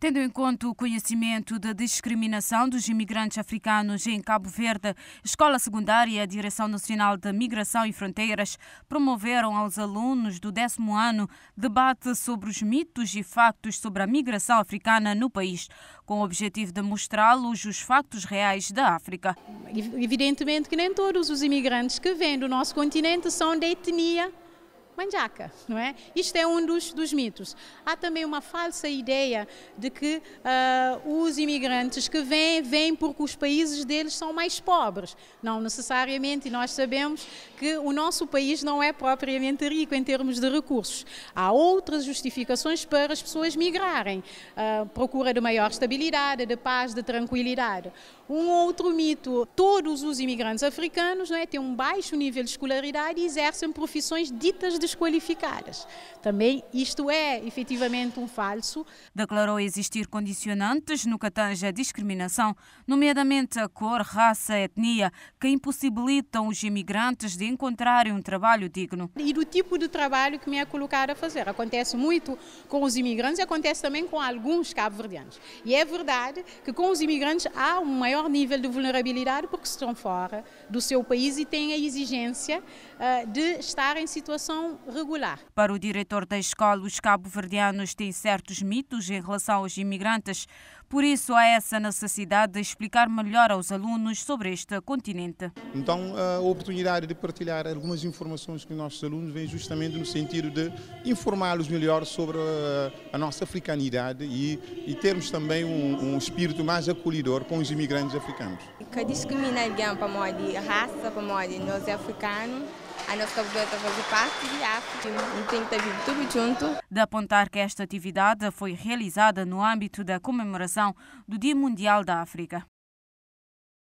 Tendo em conta o conhecimento da discriminação dos imigrantes africanos em Cabo Verde, Escola Secundária e a Direção Nacional da Migração e Fronteiras promoveram aos alunos do décimo ano debate sobre os mitos e factos sobre a migração africana no país, com o objetivo de mostrá-los os factos reais da África. Evidentemente que nem todos os imigrantes que vêm do nosso continente são da etnia manjaca, não é? Isto é um dos, dos mitos. Há também uma falsa ideia de que uh, os imigrantes que vêm, vêm porque os países deles são mais pobres. Não necessariamente, e nós sabemos que o nosso país não é propriamente rico em termos de recursos. Há outras justificações para as pessoas migrarem. Uh, procura de maior estabilidade, de paz, de tranquilidade. Um outro mito, todos os imigrantes africanos não é, têm um baixo nível de escolaridade e exercem profissões ditas de desqualificá Também isto é efetivamente um falso. Declarou existir condicionantes no que tange a discriminação, nomeadamente a cor, raça, etnia, que impossibilitam os imigrantes de encontrarem um trabalho digno. E do tipo de trabalho que me é colocado a fazer. Acontece muito com os imigrantes, acontece também com alguns cabo-verdianos. E é verdade que com os imigrantes há um maior nível de vulnerabilidade porque estão fora do seu país e têm a exigência eh, de estar em situação regular. Para o diretor da escola, os cabo-verdianos têm certos mitos em relação aos imigrantes. Por isso, há essa necessidade de explicar melhor aos alunos sobre este continente. Então, a oportunidade de partilhar algumas informações com os nossos alunos vem justamente no sentido de informá-los melhor sobre eh, a nossa africanidade e, e termos também um, um espírito mais acolhedor com os imigrantes africanos. Que discrimina alguém para a raça, para nós é africanos? a nossa capoeira fazer parte e a arte. Não tem que estar tudo junto. De apontar que esta atividade foi realizada no âmbito da comemoração do Dia Mundial da África.